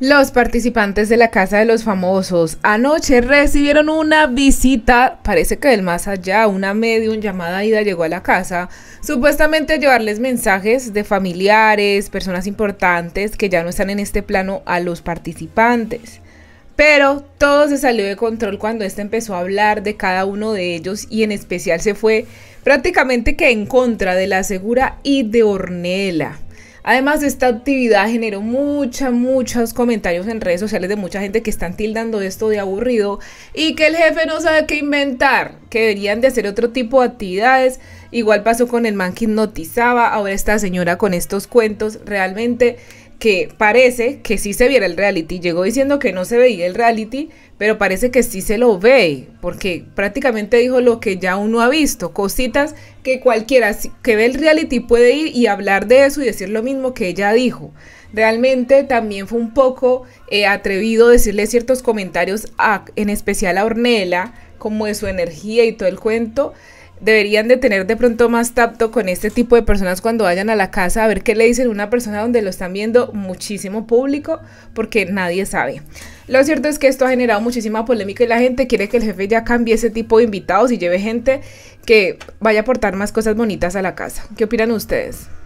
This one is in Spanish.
Los participantes de la Casa de los Famosos anoche recibieron una visita, parece que del más allá, una medium llamada Ida llegó a la casa, supuestamente a llevarles mensajes de familiares, personas importantes que ya no están en este plano a los participantes. Pero todo se salió de control cuando este empezó a hablar de cada uno de ellos y en especial se fue prácticamente que en contra de la Segura y de Ornella. Además, esta actividad generó muchos, muchos comentarios en redes sociales de mucha gente que están tildando esto de aburrido y que el jefe no sabe qué inventar, que deberían de hacer otro tipo de actividades. Igual pasó con el man que hipnotizaba, ahora esta señora con estos cuentos. Realmente que parece que sí se viera el reality. Llegó diciendo que no se veía el reality, pero parece que sí se lo ve, porque prácticamente dijo lo que ya uno ha visto, cositas que cualquiera que ve el reality puede ir y hablar de eso y decir lo mismo que ella dijo. Realmente también fue un poco eh, atrevido decirle ciertos comentarios, a, en especial a Ornella, como de su energía y todo el cuento deberían de tener de pronto más tacto con este tipo de personas cuando vayan a la casa a ver qué le dicen a una persona donde lo están viendo muchísimo público porque nadie sabe. Lo cierto es que esto ha generado muchísima polémica y la gente quiere que el jefe ya cambie ese tipo de invitados y lleve gente que vaya a aportar más cosas bonitas a la casa. ¿Qué opinan ustedes?